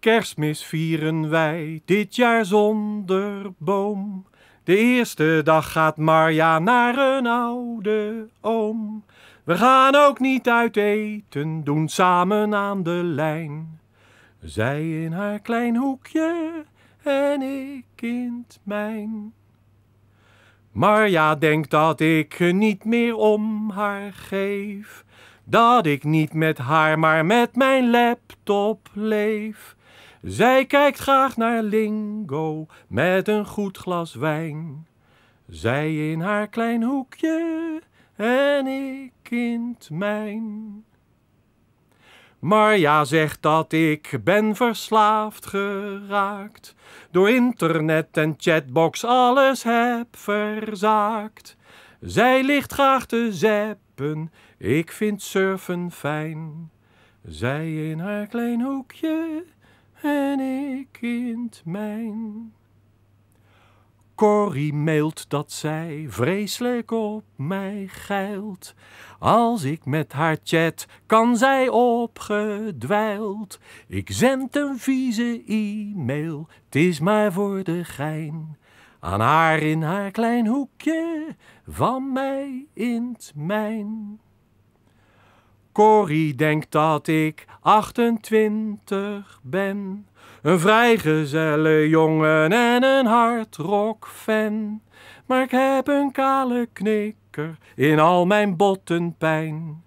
Kerstmis vieren wij dit jaar zonder boom. De eerste dag gaat Marja naar een oude oom. We gaan ook niet uit eten, doen samen aan de lijn. Zij in haar klein hoekje en ik in het mijn. Marja denkt dat ik niet meer om haar geef. Dat ik niet met haar, maar met mijn laptop leef. Zij kijkt graag naar lingo met een goed glas wijn. Zij in haar klein hoekje en ik in het mijn. Marja zegt dat ik ben verslaafd geraakt. Door internet en chatbox alles heb verzaakt. Zij ligt graag te zeppen, ik vind surfen fijn. Zij in haar klein hoekje en ik kind mijn. Corrie mailt dat zij vreselijk op mij geilt. Als ik met haar chat, kan zij opgedwijld. Ik zend een vieze e-mail, het is maar voor de gein. Aan haar in haar klein hoekje, van mij in het mijn. Corrie denkt dat ik 28 ben. Een vrijgezelle jongen en een hardrock-fan. Maar ik heb een kale knikker in al mijn botten pijn.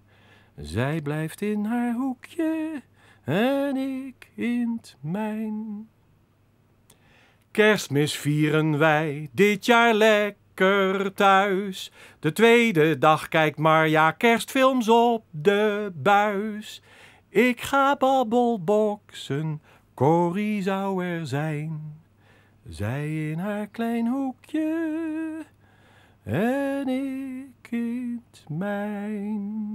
Zij blijft in haar hoekje en ik in het mijn. Kerstmis vieren wij dit jaar lekker thuis. De tweede dag kijkt Marja kerstfilms op de buis. Ik ga babbelboxen, Corrie zou er zijn. Zij in haar klein hoekje en ik in het mijn.